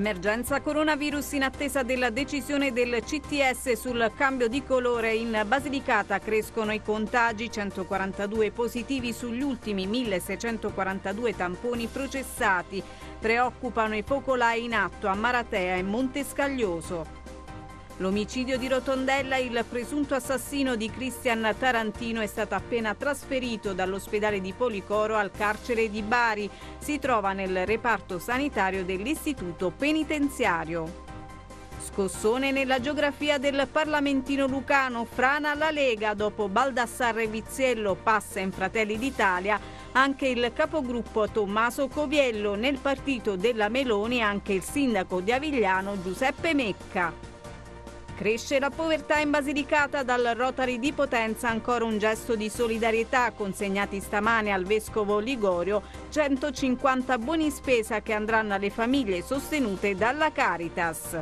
Emergenza coronavirus in attesa della decisione del CTS sul cambio di colore in Basilicata crescono i contagi, 142 positivi sugli ultimi 1642 tamponi processati. Preoccupano i focolai in atto a Maratea e Montescaglioso. L'omicidio di Rotondella, il presunto assassino di Cristian Tarantino è stato appena trasferito dall'ospedale di Policoro al carcere di Bari. Si trova nel reparto sanitario dell'istituto penitenziario. Scossone nella geografia del Parlamentino Lucano, frana la Lega, dopo Baldassarre Viziello passa in Fratelli d'Italia, anche il capogruppo Tommaso Coviello, nel partito della Meloni anche il sindaco di Avigliano Giuseppe Mecca. Cresce la povertà in Basilicata dal Rotary di Potenza, ancora un gesto di solidarietà consegnati stamane al Vescovo Ligorio, 150 buoni spesa che andranno alle famiglie sostenute dalla Caritas.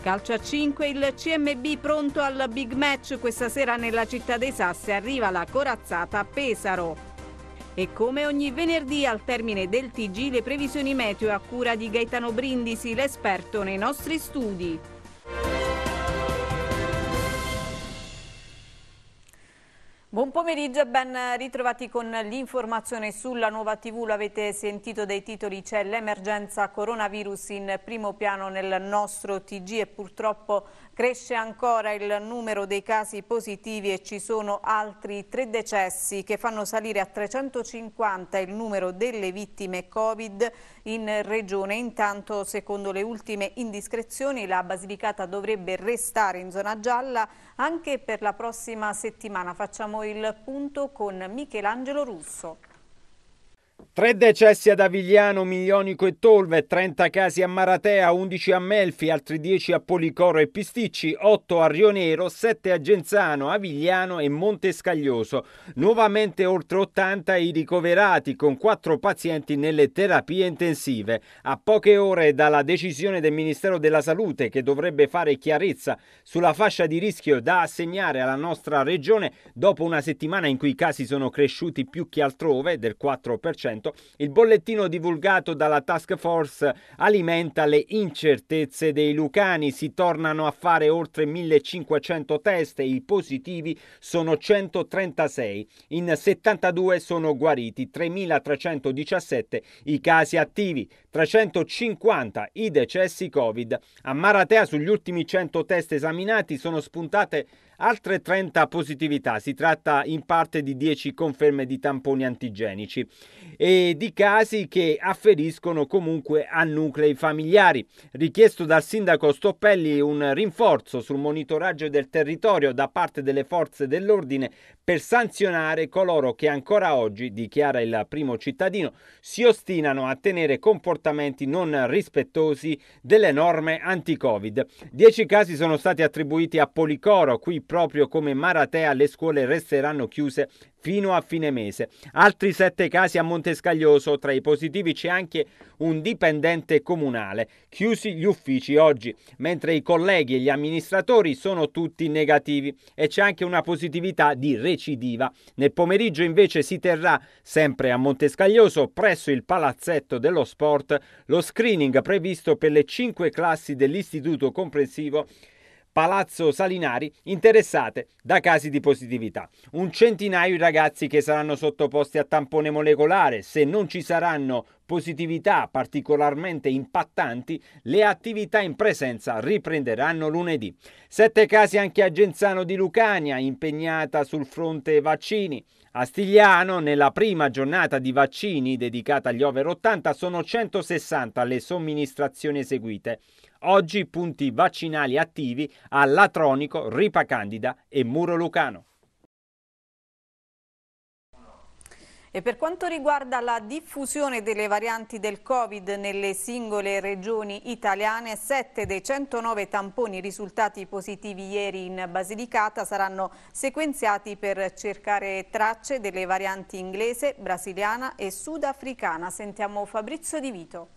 Calcio a 5, il CMB pronto al big match, questa sera nella città dei Sassi arriva la corazzata a Pesaro. E come ogni venerdì al termine del TG le previsioni meteo a cura di Gaetano Brindisi, l'esperto nei nostri studi. Buon pomeriggio e ben ritrovati con l'informazione sulla nuova TV. L'avete sentito dai titoli, c'è l'emergenza coronavirus in primo piano nel nostro TG e purtroppo Cresce ancora il numero dei casi positivi e ci sono altri tre decessi che fanno salire a 350 il numero delle vittime Covid in regione. Intanto, secondo le ultime indiscrezioni, la Basilicata dovrebbe restare in zona gialla anche per la prossima settimana. Facciamo il punto con Michelangelo Russo. Tre decessi ad Avigliano, Miglionico e Tolve, 30 casi a Maratea, 11 a Melfi, altri 10 a Policoro e Pisticci, 8 a Rionero, 7 a Genzano, Avigliano e Montescaglioso. Nuovamente oltre 80 i ricoverati, con 4 pazienti nelle terapie intensive. A poche ore dalla decisione del Ministero della Salute, che dovrebbe fare chiarezza sulla fascia di rischio da assegnare alla nostra regione, dopo una settimana in cui i casi sono cresciuti più che altrove, del 4%, appunto, il bollettino divulgato dalla task force alimenta le incertezze dei lucani. Si tornano a fare oltre 1500 test i positivi sono 136. In 72 sono guariti 3317 i casi attivi, 350 i decessi Covid. A Maratea sugli ultimi 100 test esaminati sono spuntate Altre 30 positività, si tratta in parte di 10 conferme di tamponi antigenici e di casi che afferiscono comunque a nuclei familiari. Richiesto dal sindaco Stoppelli un rinforzo sul monitoraggio del territorio da parte delle forze dell'ordine per sanzionare coloro che ancora oggi, dichiara il primo cittadino, si ostinano a tenere comportamenti non rispettosi delle norme anti-Covid. Dieci casi sono stati attribuiti a Policoro, qui proprio come Maratea le scuole resteranno chiuse fino a fine mese. Altri sette casi a Montescaglioso, tra i positivi c'è anche un dipendente comunale. Chiusi gli uffici oggi, mentre i colleghi e gli amministratori sono tutti negativi e c'è anche una positività di recidiva. Nel pomeriggio invece si terrà, sempre a Montescaglioso, presso il palazzetto dello sport, lo screening previsto per le cinque classi dell'istituto comprensivo Palazzo Salinari interessate da casi di positività. Un centinaio di ragazzi che saranno sottoposti a tampone molecolare. Se non ci saranno positività particolarmente impattanti, le attività in presenza riprenderanno lunedì. Sette casi anche a Genzano di Lucania, impegnata sul fronte vaccini. A Stigliano, nella prima giornata di vaccini dedicata agli over 80, sono 160 le somministrazioni eseguite. Oggi punti vaccinali attivi a Latronico, Ripa Candida e Muro Lucano. E per quanto riguarda la diffusione delle varianti del Covid nelle singole regioni italiane, 7 dei 109 tamponi risultati positivi ieri in Basilicata saranno sequenziati per cercare tracce delle varianti inglese, brasiliana e sudafricana. Sentiamo Fabrizio Di Vito.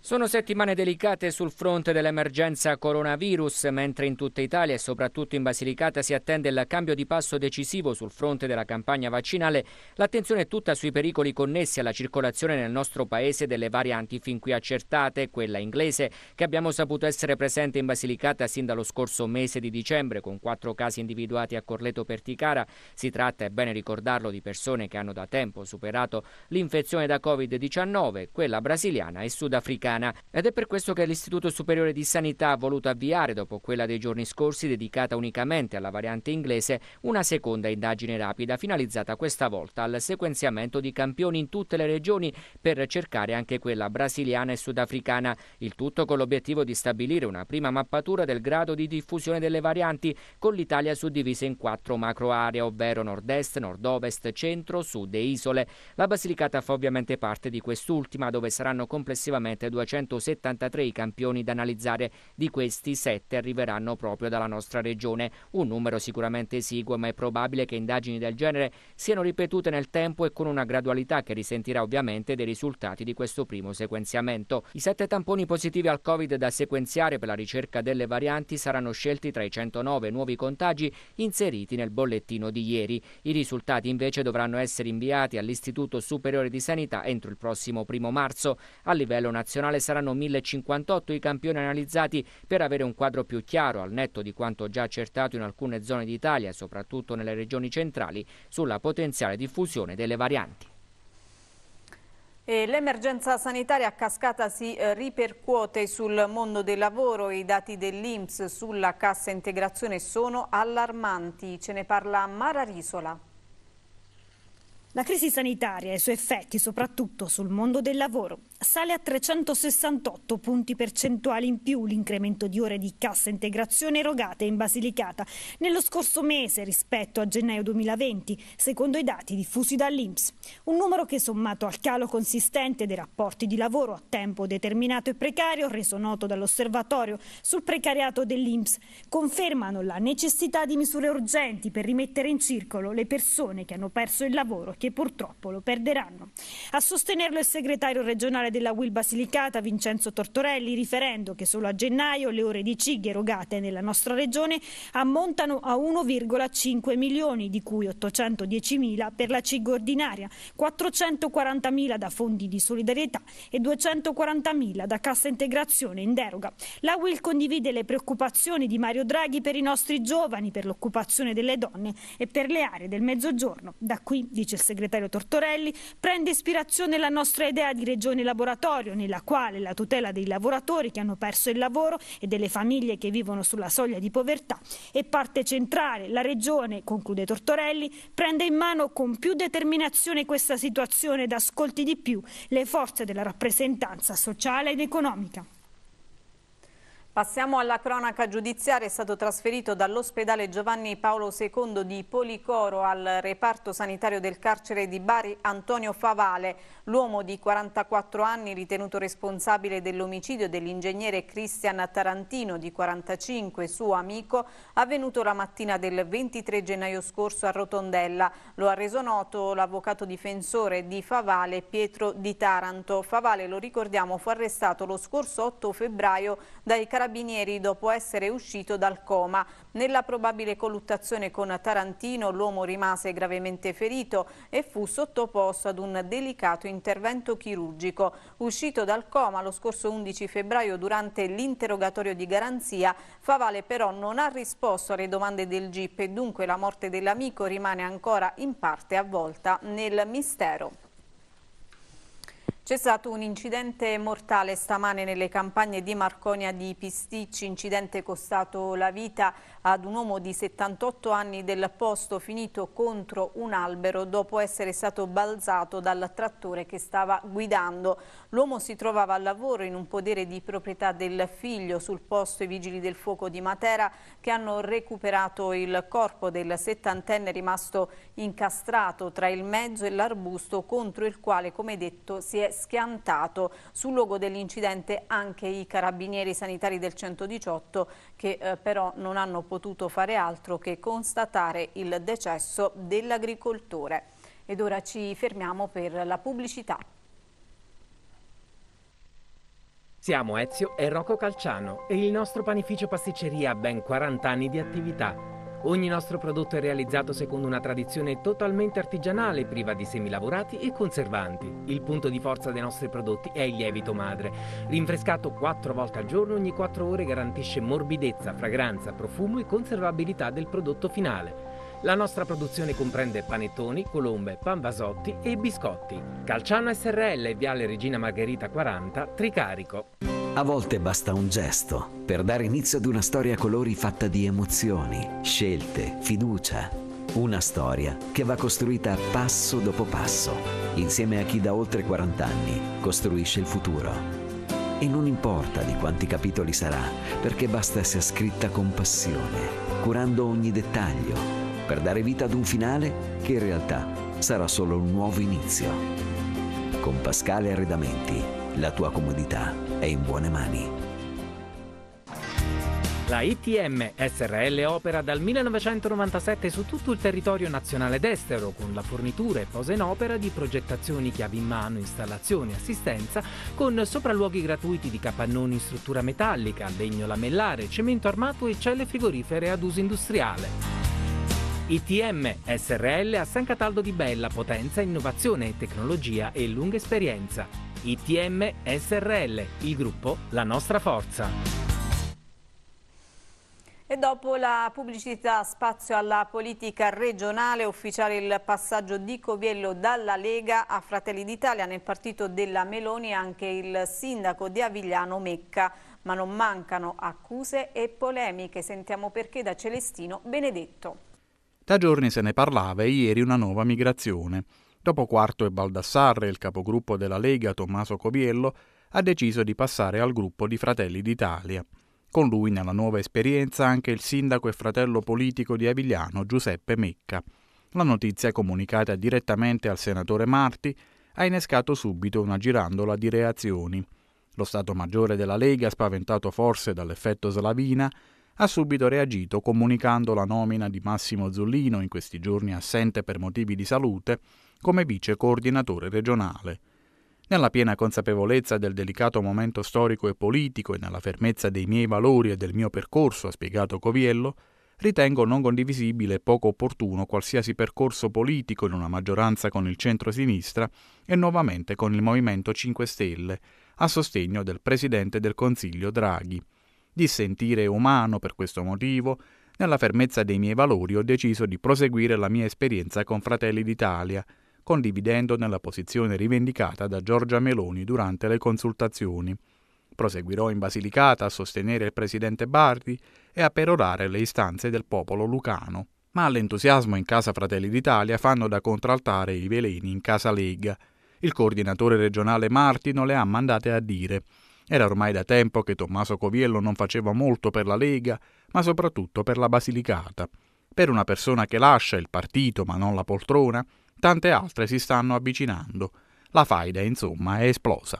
Sono settimane delicate sul fronte dell'emergenza coronavirus, mentre in tutta Italia e soprattutto in Basilicata si attende il cambio di passo decisivo sul fronte della campagna vaccinale, l'attenzione è tutta sui pericoli connessi alla circolazione nel nostro paese delle varianti fin qui accertate, quella inglese che abbiamo saputo essere presente in Basilicata sin dallo scorso mese di dicembre con quattro casi individuati a Corleto Perticara. Si tratta, è bene ricordarlo, di persone che hanno da tempo superato l'infezione da Covid-19, quella brasiliana e sudafricana. Toscana ed è per questo che l'Istituto Superiore di Sanità ha voluto avviare, dopo quella dei giorni scorsi dedicata unicamente alla variante inglese, una seconda indagine rapida finalizzata questa volta al sequenziamento di campioni in tutte le regioni per cercare anche quella brasiliana e sudafricana, il tutto con l'obiettivo di stabilire una prima mappatura del grado di diffusione delle varianti con l'Italia suddivisa in quattro macro aree, ovvero nord-est, nord-ovest, centro, sud e isole. La Basilicata fa ovviamente parte di quest'ultima dove saranno complessivamente due 273 i campioni da analizzare, di questi 7 arriveranno proprio dalla nostra regione, un numero sicuramente esiguo ma è probabile che indagini del genere siano ripetute nel tempo e con una gradualità che risentirà ovviamente dei risultati di questo primo sequenziamento. I 7 tamponi positivi al Covid da sequenziare per la ricerca delle varianti saranno scelti tra i 109 nuovi contagi inseriti nel bollettino di ieri. I risultati invece dovranno essere inviati all'Istituto Superiore di Sanità entro il prossimo primo marzo. A livello nazionale nazionale saranno 1058 i campioni analizzati per avere un quadro più chiaro, al netto di quanto già accertato in alcune zone d'Italia, soprattutto nelle regioni centrali, sulla potenziale diffusione delle varianti. L'emergenza sanitaria a cascata si eh, ripercuote sul mondo del lavoro. I dati dell'Inps sulla cassa integrazione sono allarmanti. Ce ne parla Mara Risola. La crisi sanitaria e i suoi effetti soprattutto sul mondo del lavoro. Sale a 368 punti percentuali in più l'incremento di ore di cassa integrazione erogate in Basilicata nello scorso mese rispetto a gennaio 2020, secondo i dati diffusi dall'Inps. Un numero che sommato al calo consistente dei rapporti di lavoro a tempo determinato e precario, reso noto dall'osservatorio sul precariato dell'Inps, confermano la necessità di misure urgenti per rimettere in circolo le persone che hanno perso il lavoro che purtroppo lo perderanno. A sostenerlo il segretario regionale della Will Basilicata Vincenzo Tortorelli, riferendo che solo a gennaio le ore di CIG erogate nella nostra regione ammontano a 1,5 milioni, di cui 810 mila per la CIG ordinaria, 440 mila da fondi di solidarietà e 240 mila da cassa integrazione in deroga. La Will condivide le preoccupazioni di Mario Draghi per i nostri giovani, per l'occupazione delle donne e per le aree del mezzogiorno. Da qui, dice il segretario Tortorelli, prende ispirazione la nostra idea di regione laboratorio, nella quale la tutela dei lavoratori che hanno perso il lavoro e delle famiglie che vivono sulla soglia di povertà è parte centrale. La regione, conclude Tortorelli, prende in mano con più determinazione questa situazione ed ascolti di più le forze della rappresentanza sociale ed economica. Passiamo alla cronaca giudiziaria, è stato trasferito dall'ospedale Giovanni Paolo II di Policoro al reparto sanitario del carcere di Bari Antonio Favale, l'uomo di 44 anni ritenuto responsabile dell'omicidio dell'ingegnere Cristian Tarantino di 45, suo amico, avvenuto la mattina del 23 gennaio scorso a Rotondella. Lo ha reso noto l'avvocato difensore di Favale Pietro Di Taranto. Favale, lo ricordiamo, fu arrestato lo scorso 8 febbraio dai carabinieri carabinieri dopo essere uscito dal coma. Nella probabile colluttazione con Tarantino l'uomo rimase gravemente ferito e fu sottoposto ad un delicato intervento chirurgico. Uscito dal coma lo scorso 11 febbraio durante l'interrogatorio di garanzia, Favale però non ha risposto alle domande del GIP e dunque la morte dell'amico rimane ancora in parte avvolta nel mistero. C'è stato un incidente mortale stamane nelle campagne di Marconia di Pisticci, incidente costato la vita ad un uomo di 78 anni del posto finito contro un albero dopo essere stato balzato dal trattore che stava guidando. L'uomo si trovava al lavoro in un podere di proprietà del figlio sul posto i vigili del fuoco di Matera che hanno recuperato il corpo del settantenne rimasto incastrato tra il mezzo e l'arbusto contro il quale come detto si è schiantato sul luogo dell'incidente anche i carabinieri sanitari del 118 che eh, però non hanno potuto fare altro che constatare il decesso dell'agricoltore. Ed ora ci fermiamo per la pubblicità. Siamo Ezio e Rocco Calciano e il nostro panificio pasticceria ha ben 40 anni di attività Ogni nostro prodotto è realizzato secondo una tradizione totalmente artigianale, priva di semilavorati e conservanti. Il punto di forza dei nostri prodotti è il lievito madre. Rinfrescato 4 volte al giorno, ogni 4 ore garantisce morbidezza, fragranza, profumo e conservabilità del prodotto finale. La nostra produzione comprende panettoni, colombe, panvasotti e biscotti. Calciano SRL, Viale Regina Margherita 40, Tricarico. A volte basta un gesto per dare inizio ad una storia a colori fatta di emozioni, scelte, fiducia. Una storia che va costruita passo dopo passo, insieme a chi da oltre 40 anni costruisce il futuro. E non importa di quanti capitoli sarà, perché basta essere scritta con passione, curando ogni dettaglio, per dare vita ad un finale che in realtà sarà solo un nuovo inizio. Con Pascale Arredamenti la tua comodità è in buone mani. La ITM SRL opera dal 1997 su tutto il territorio nazionale ed estero con la fornitura e posa in opera di progettazioni chiavi in mano, installazioni, assistenza con sopralluoghi gratuiti di capannoni in struttura metallica, legno lamellare, cemento armato e celle frigorifere ad uso industriale. ITM SRL a San Cataldo di Bella, potenza, innovazione, e tecnologia e lunga esperienza. ITM SRL, il gruppo La Nostra Forza. E dopo la pubblicità spazio alla politica regionale, ufficiale il passaggio di Coviello dalla Lega a Fratelli d'Italia nel partito della Meloni anche il sindaco di Avigliano Mecca. Ma non mancano accuse e polemiche, sentiamo perché da Celestino Benedetto. Da giorni se ne parlava e ieri una nuova migrazione. Dopo Quarto e Baldassarre, il capogruppo della Lega Tommaso Coviello ha deciso di passare al gruppo di Fratelli d'Italia. Con lui nella nuova esperienza anche il sindaco e fratello politico di Avigliano Giuseppe Mecca. La notizia comunicata direttamente al senatore Marti ha innescato subito una girandola di reazioni. Lo Stato Maggiore della Lega, spaventato forse dall'effetto Slavina, ha subito reagito comunicando la nomina di Massimo Zullino, in questi giorni assente per motivi di salute, come vice coordinatore regionale. Nella piena consapevolezza del delicato momento storico e politico e nella fermezza dei miei valori e del mio percorso, ha spiegato Coviello, ritengo non condivisibile e poco opportuno qualsiasi percorso politico in una maggioranza con il centro-sinistra e nuovamente con il Movimento 5 Stelle, a sostegno del Presidente del Consiglio Draghi. Dissentire è umano per questo motivo, nella fermezza dei miei valori ho deciso di proseguire la mia esperienza con Fratelli d'Italia, condividendone la posizione rivendicata da Giorgia Meloni durante le consultazioni. Proseguirò in Basilicata a sostenere il presidente Bardi e a perorare le istanze del popolo lucano. Ma all'entusiasmo in casa Fratelli d'Italia fanno da contraltare i veleni in casa Lega. Il coordinatore regionale Martino le ha mandate a dire. Era ormai da tempo che Tommaso Coviello non faceva molto per la Lega, ma soprattutto per la Basilicata. Per una persona che lascia il partito ma non la poltrona, tante altre si stanno avvicinando. La faida, insomma, è esplosa.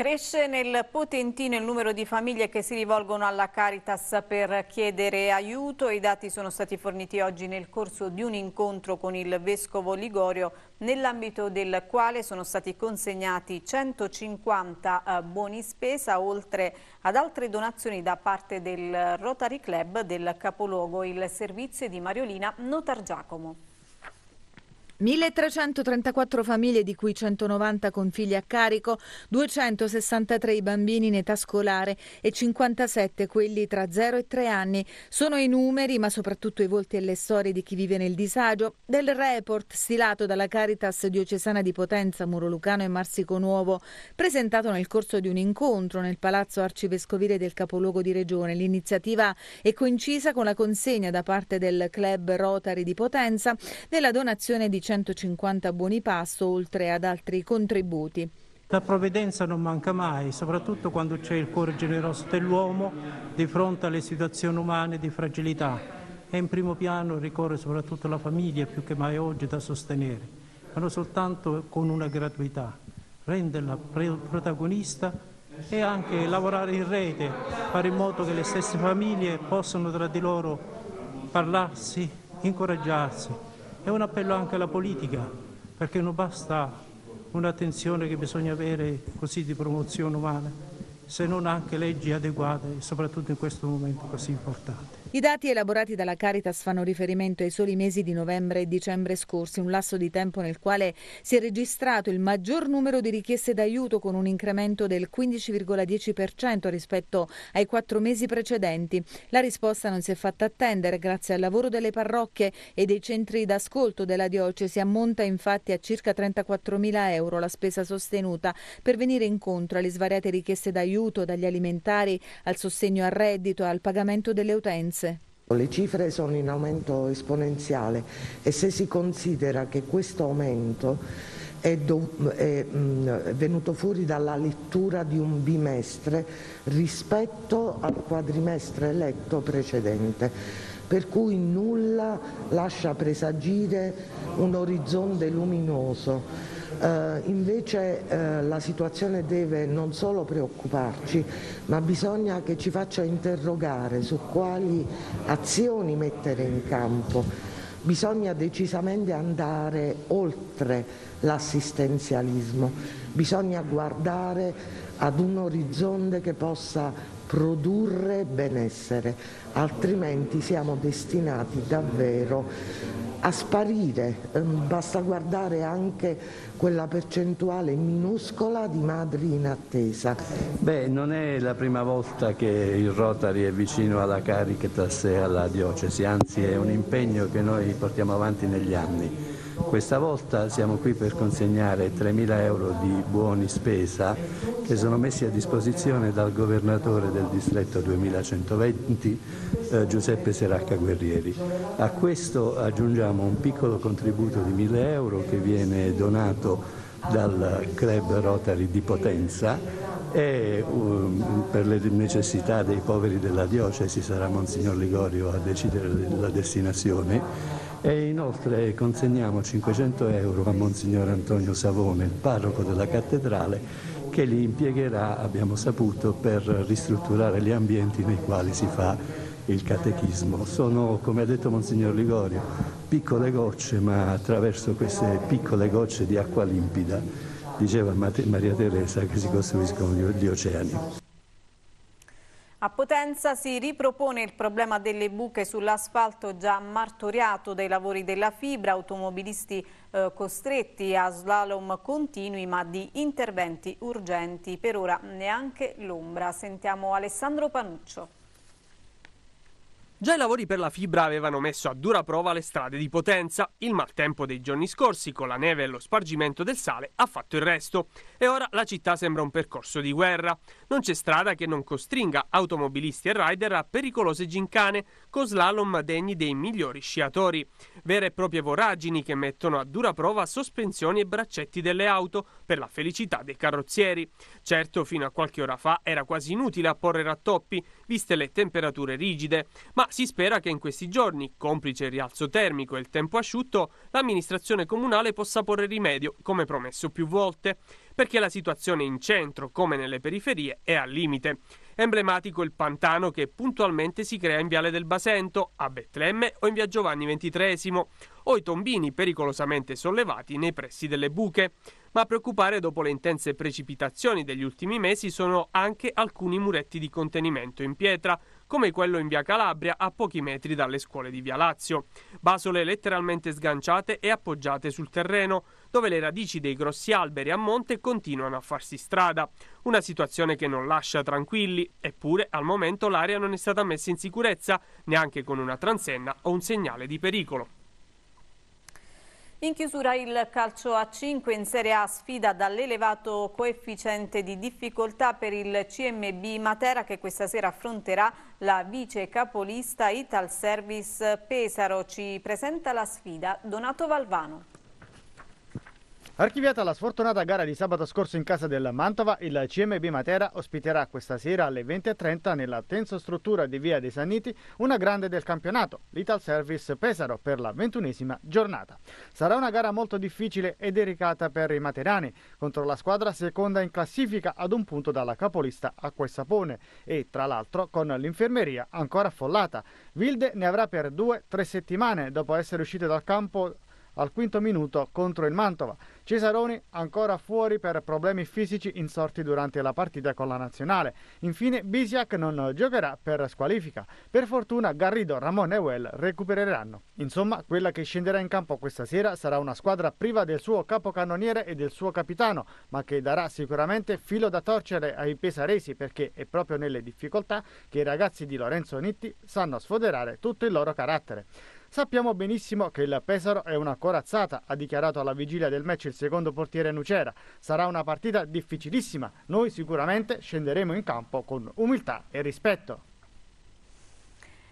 Cresce nel Potentino il numero di famiglie che si rivolgono alla Caritas per chiedere aiuto. I dati sono stati forniti oggi nel corso di un incontro con il Vescovo Ligorio, nell'ambito del quale sono stati consegnati 150 eh, buoni spesa, oltre ad altre donazioni da parte del Rotary Club del capoluogo. Il servizio di Mariolina Notar Giacomo. 1334 famiglie di cui 190 con figli a carico, 263 i bambini in età scolare e 57 quelli tra 0 e 3 anni. Sono i numeri, ma soprattutto i volti e le storie di chi vive nel disagio, del report stilato dalla Caritas diocesana di Potenza, Muro Lucano e Marsico Nuovo, presentato nel corso di un incontro nel Palazzo Arcivescovile del capoluogo di Regione. L'iniziativa è coincisa con la consegna da parte del Club Rotary di Potenza della donazione di 150 buoni pasto, oltre ad altri contributi. La provvidenza non manca mai, soprattutto quando c'è il cuore generoso dell'uomo di fronte alle situazioni umane di fragilità. E in primo piano ricorre soprattutto alla famiglia più che mai oggi da sostenere, ma non soltanto con una gratuità, renderla protagonista e anche lavorare in rete, fare in modo che le stesse famiglie possano tra di loro parlarsi, incoraggiarsi. È un appello anche alla politica, perché non basta un'attenzione che bisogna avere così di promozione umana, se non anche leggi adeguate, soprattutto in questo momento così importante. I dati elaborati dalla Caritas fanno riferimento ai soli mesi di novembre e dicembre scorsi, un lasso di tempo nel quale si è registrato il maggior numero di richieste d'aiuto con un incremento del 15,10% rispetto ai quattro mesi precedenti. La risposta non si è fatta attendere grazie al lavoro delle parrocchie e dei centri d'ascolto della diocesi. Ammonta infatti a circa 34.000 euro la spesa sostenuta per venire incontro alle svariate richieste d'aiuto dagli alimentari al sostegno al reddito al pagamento delle utenze ragazze. Le cifre sono in aumento esponenziale e se si considera che questo aumento è, do, è mh, mm, venuto fuori dalla lettura di un bimestre rispetto al quadrimestre letto precedente, per cui nulla lascia presagire un orizzonte luminoso eh, invece eh, la situazione deve non solo preoccuparci, ma bisogna che ci faccia interrogare su quali azioni mettere in campo. Bisogna decisamente andare oltre l'assistenzialismo, bisogna guardare ad un orizzonte che possa produrre benessere, altrimenti siamo destinati davvero a sparire. Ehm, basta guardare anche quella percentuale minuscola di madri in attesa. Beh, non è la prima volta che il Rotary è vicino alla carica tra sé e alla diocesi, anzi è un impegno che noi portiamo avanti negli anni. Questa volta siamo qui per consegnare 3.000 euro di buoni spesa che sono messi a disposizione dal governatore del distretto 2120 eh, Giuseppe Seracca Guerrieri. A questo aggiungiamo un piccolo contributo di 1.000 euro che viene donato dal club Rotary di Potenza e um, per le necessità dei poveri della diocesi sarà Monsignor Ligorio a decidere la destinazione e inoltre consegniamo 500 euro a Monsignor Antonio Savone, il parroco della cattedrale, che li impiegherà, abbiamo saputo, per ristrutturare gli ambienti nei quali si fa il catechismo. Sono, come ha detto Monsignor Ligorio, piccole gocce, ma attraverso queste piccole gocce di acqua limpida, diceva Maria Teresa, che si costruiscono gli oceani. A Potenza si ripropone il problema delle buche sull'asfalto già martoriato dai lavori della fibra, automobilisti eh, costretti a slalom continui ma di interventi urgenti, per ora neanche l'ombra. Sentiamo Alessandro Panuccio. Già i lavori per la fibra avevano messo a dura prova le strade di Potenza. Il maltempo dei giorni scorsi, con la neve e lo spargimento del sale, ha fatto il resto. E ora la città sembra un percorso di guerra. Non c'è strada che non costringa automobilisti e rider a pericolose gincane, con slalom degni dei migliori sciatori. Vere e proprie voragini che mettono a dura prova sospensioni e braccetti delle auto, per la felicità dei carrozzieri. Certo, fino a qualche ora fa era quasi inutile apporre rattoppi, viste le temperature rigide, ma si spera che in questi giorni, complice il rialzo termico e il tempo asciutto, l'amministrazione comunale possa porre rimedio, come promesso più volte, perché la situazione in centro, come nelle periferie, è al limite. Emblematico il pantano che puntualmente si crea in Viale del Basento, a Betlemme o in Via Giovanni XXIII, o i tombini pericolosamente sollevati nei pressi delle buche. Ma a preoccupare dopo le intense precipitazioni degli ultimi mesi sono anche alcuni muretti di contenimento in pietra, come quello in via Calabria a pochi metri dalle scuole di via Lazio. Basole letteralmente sganciate e appoggiate sul terreno, dove le radici dei grossi alberi a monte continuano a farsi strada. Una situazione che non lascia tranquilli, eppure al momento l'area non è stata messa in sicurezza, neanche con una transenna o un segnale di pericolo. In chiusura il calcio a 5 in Serie A sfida dall'elevato coefficiente di difficoltà per il CMB Matera che questa sera affronterà la vice capolista Ital Service Pesaro. Ci presenta la sfida Donato Valvano. Archiviata la sfortunata gara di sabato scorso in casa del Mantova, il CMB Matera ospiterà questa sera alle 20.30 nella tenso struttura di Via dei Sanniti una grande del campionato, l'Ital Service Pesaro, per la ventunesima giornata. Sarà una gara molto difficile e delicata per i materani, contro la squadra seconda in classifica ad un punto dalla capolista Acqua e Sapone e tra l'altro con l'infermeria ancora affollata. Wilde ne avrà per due o tre settimane dopo essere uscito dal campo al quinto minuto contro il Mantova. Cesaroni ancora fuori per problemi fisici insorti durante la partita con la nazionale. Infine Bisiak non giocherà per squalifica. Per fortuna Garrido, Ramon e Well recupereranno. Insomma, quella che scenderà in campo questa sera sarà una squadra priva del suo capocannoniere e del suo capitano, ma che darà sicuramente filo da torcere ai pesaresi perché è proprio nelle difficoltà che i ragazzi di Lorenzo Nitti sanno sfoderare tutto il loro carattere. Sappiamo benissimo che il Pesaro è una corazzata, ha dichiarato alla vigilia del match il secondo portiere Nucera. Sarà una partita difficilissima, noi sicuramente scenderemo in campo con umiltà e rispetto.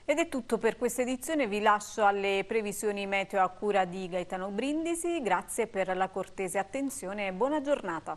Ed è tutto per questa edizione, vi lascio alle previsioni meteo a cura di Gaetano Brindisi, grazie per la cortese attenzione e buona giornata.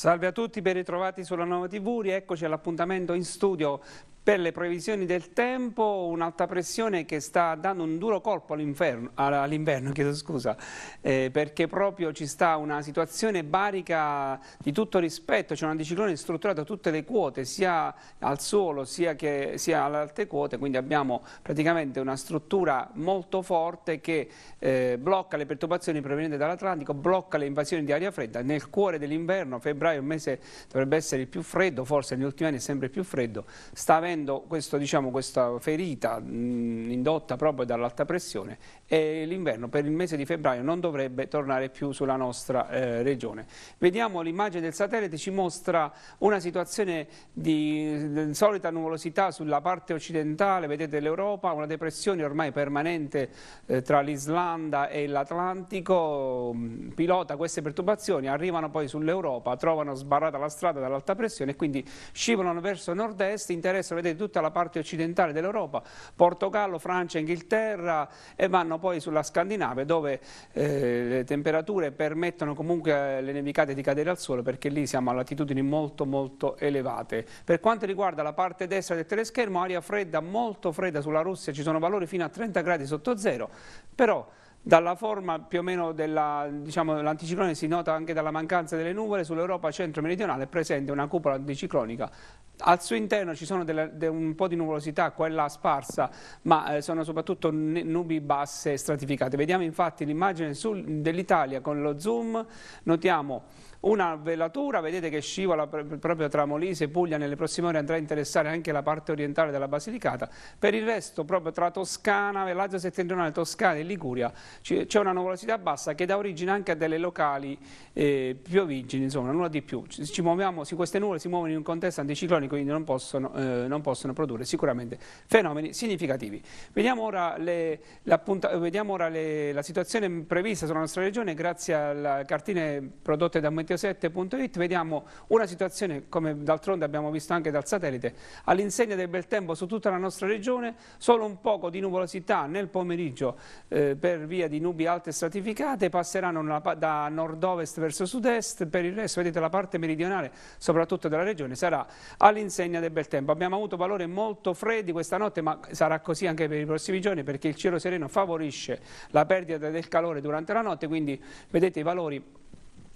Salve a tutti, ben ritrovati sulla Nuova TV, rieccoci all'appuntamento in studio per le previsioni del tempo, un'alta pressione che sta dando un duro colpo all'inverno, all chiedo scusa, eh, perché proprio ci sta una situazione barica di tutto rispetto, c'è un anticiclone strutturato a tutte le quote, sia al suolo sia, che, sia alle alte quote, quindi abbiamo praticamente una struttura molto forte che eh, blocca le perturbazioni provenienti dall'Atlantico, blocca le invasioni di aria fredda. Nel cuore dell'inverno, febbraio, un mese dovrebbe essere il più freddo, forse negli ultimi anni è sempre più freddo, sta avendo risolvendo questo, diciamo, questa ferita mh, indotta proprio dall'alta pressione e l'inverno per il mese di febbraio non dovrebbe tornare più sulla nostra eh, regione. Vediamo l'immagine del satellite, ci mostra una situazione di, insolita eh, nuvolosità sulla parte occidentale, vedete l'Europa, una depressione ormai permanente eh, tra l'Islanda e l'Atlantico, pilota queste perturbazioni, arrivano poi sull'Europa, trovano sbarrata la strada dall'alta pressione e quindi scivolano verso nord-est, interessano vedete vedete tutta la parte occidentale dell'Europa, Portogallo, Francia, Inghilterra e vanno poi sulla Scandinavia dove eh, le temperature permettono comunque alle nevicate di cadere al suolo perché lì siamo a latitudini molto molto elevate. Per quanto riguarda la parte destra del teleschermo, aria fredda, molto fredda sulla Russia, ci sono valori fino a 30 gradi sotto zero, però dalla forma più o meno dell'anticiclone diciamo, si nota anche dalla mancanza delle nuvole, sull'Europa centro-meridionale è presente una cupola anticiclonica. Al suo interno ci sono delle, de un po' di nuvolosità, quella sparsa, ma eh, sono soprattutto nubi basse stratificate. Vediamo infatti l'immagine dell'Italia con lo zoom, notiamo una velatura, vedete che scivola proprio tra Molise e Puglia, nelle prossime ore andrà a interessare anche la parte orientale della Basilicata. Per il resto, proprio tra Toscana, Lazio settentrionale, Toscana e Liguria, c'è una nuvolosità bassa che dà origine anche a delle locali eh, piovigini, insomma, nulla di più. Ci muoviamo, queste nuvole si muovono in un contesto anticiclonico, quindi non possono, eh, non possono produrre sicuramente fenomeni significativi. Vediamo ora, le, vediamo ora le, la situazione prevista sulla nostra regione grazie alle cartine prodotte da Meteo mediaset.it vediamo una situazione, come d'altronde abbiamo visto anche dal satellite, all'insegna del bel tempo su tutta la nostra regione, solo un poco di nuvolosità nel pomeriggio eh, per via di nubi alte stratificate, passeranno una, da nord-ovest verso sud-est, per il resto vedete la parte meridionale, soprattutto della regione, sarà all'insegna del bel tempo. Abbiamo avuto valori molto freddi questa notte, ma sarà così anche per i prossimi giorni perché il cielo sereno favorisce la perdita del calore durante la notte, quindi vedete i valori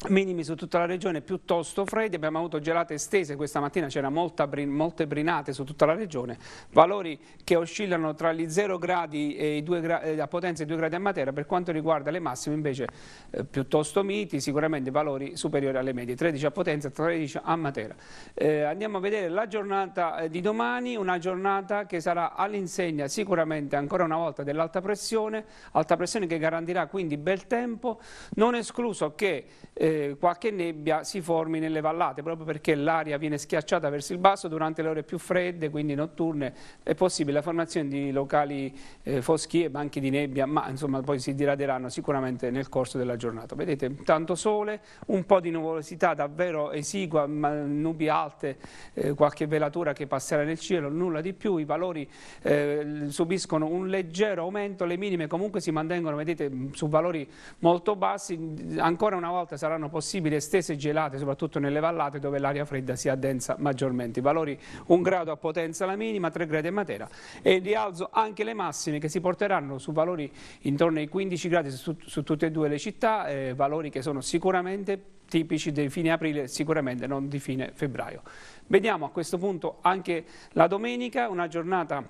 minimi su tutta la regione piuttosto freddi, abbiamo avuto gelate estese questa mattina, c'erano molte brinate su tutta la regione, valori che oscillano tra gli 0 gradi e i 2 eh, gradi, a potenza e i 2 gradi a materia, per quanto riguarda le massime invece eh, piuttosto miti, sicuramente valori superiori alle medie, 13 a potenza, e 13 a materia. Eh, andiamo a vedere la giornata eh, di domani, una giornata che sarà all'insegna sicuramente ancora una volta dell'alta pressione, alta pressione che garantirà quindi bel tempo, non escluso che eh, eh, qualche nebbia si formi nelle vallate, proprio perché l'aria viene schiacciata verso il basso durante le ore più fredde, quindi notturne, è possibile la formazione di locali eh, foschie, banchi di nebbia, ma insomma poi si diraderanno sicuramente nel corso della giornata. Vedete, tanto sole, un po' di nuvolosità davvero esigua, nubi alte, eh, qualche velatura che passerà nel cielo, nulla di più, i valori eh, subiscono un leggero aumento, le minime comunque si mantengono, vedete, su valori molto bassi, ancora una volta sarà saranno possibili estese gelate, soprattutto nelle vallate dove l'aria fredda si addensa maggiormente. I valori 1 grado a potenza la minima, 3 gradi a Matera e rialzo anche le massime che si porteranno su valori intorno ai 15 gradi su, su tutte e due le città, eh, valori che sono sicuramente tipici di fine aprile, sicuramente non di fine febbraio. Vediamo a questo punto anche la domenica, una giornata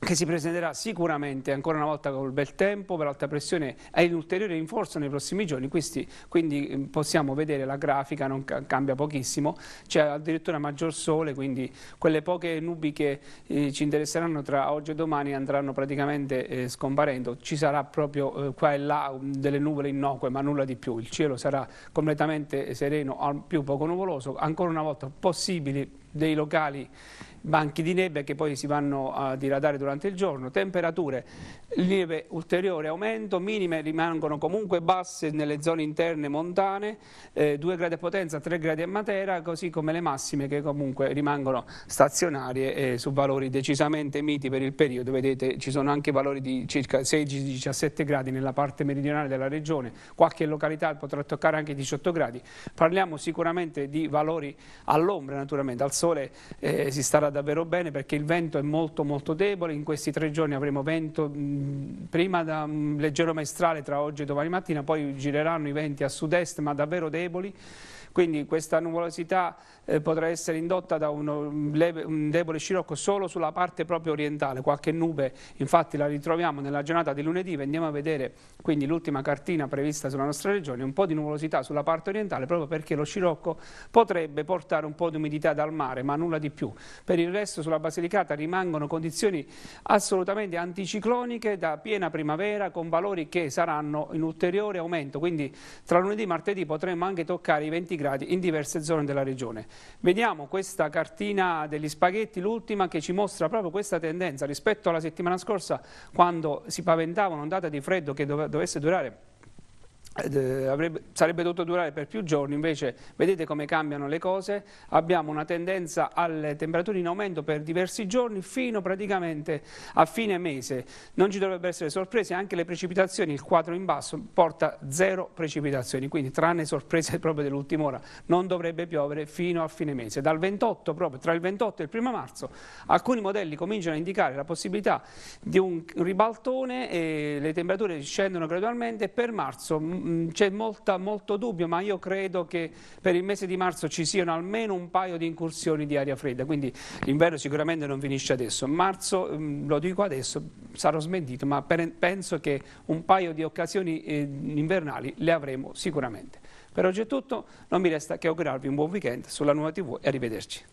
che si presenterà sicuramente ancora una volta col bel tempo per alta pressione e in ulteriore rinforzo nei prossimi giorni Questi, quindi mm, possiamo vedere la grafica non cambia pochissimo c'è addirittura maggior sole quindi quelle poche nubi che eh, ci interesseranno tra oggi e domani andranno praticamente eh, scomparendo ci sarà proprio eh, qua e là mm, delle nuvole innocue ma nulla di più il cielo sarà completamente sereno al più poco nuvoloso ancora una volta possibili dei locali banchi di nebbia che poi si vanno a diradare durante il giorno, temperature, lieve ulteriore aumento, minime rimangono comunque basse nelle zone interne montane, eh, 2 gradi a potenza, 3 gradi a Matera, così come le massime che comunque rimangono stazionarie eh, su valori decisamente miti per il periodo, vedete ci sono anche valori di circa 16-17 gradi nella parte meridionale della regione, qualche località potrà toccare anche 18 gradi, parliamo sicuramente di valori all'ombra naturalmente, al sole eh, si starà davvero bene perché il vento è molto molto debole, in questi tre giorni avremo vento mh, mm, prima da un leggero maestrale tra oggi e domani mattina, poi gireranno i venti a sud-est ma davvero deboli, quindi questa nuvolosità eh, potrà essere indotta da uno, un debole scirocco solo sulla parte proprio orientale, qualche nube infatti la ritroviamo nella giornata di lunedì, andiamo a vedere quindi l'ultima cartina prevista sulla nostra regione, un po' di nuvolosità sulla parte orientale proprio perché lo scirocco potrebbe portare un po' di umidità dal mare, ma nulla di più. Per il resto sulla Basilicata rimangono condizioni assolutamente anticicloniche da piena primavera con valori che saranno in ulteriore aumento, quindi tra lunedì e martedì potremmo anche toccare i 20 gradi in diverse zone della regione. Vediamo questa cartina degli spaghetti, l'ultima che ci mostra proprio questa tendenza rispetto alla settimana scorsa quando si paventava un'ondata di freddo che dovesse durare eh, avrebbe, sarebbe dovuto durare per più giorni, invece vedete come cambiano le cose, abbiamo una tendenza alle temperature in aumento per diversi giorni fino praticamente a fine mese, non ci dovrebbero essere sorprese, anche le precipitazioni, il quadro in basso porta zero precipitazioni, quindi tranne sorprese proprio dell'ultima ora, non dovrebbe piovere fino a fine mese, dal 28 proprio, tra il 28 e il 1 marzo alcuni modelli cominciano a indicare la possibilità di un ribaltone e le temperature scendono gradualmente per marzo mm, Mm, c'è molto dubbio, ma io credo che per il mese di marzo ci siano almeno un paio di incursioni di aria fredda, quindi l'inverno sicuramente non finisce adesso. Marzo, mm, lo dico adesso, sarò smentito, ma penso che un paio di occasioni eh, invernali le avremo sicuramente. Per oggi è tutto, non mi resta che augurarvi un buon weekend sulla nuova TV e arrivederci.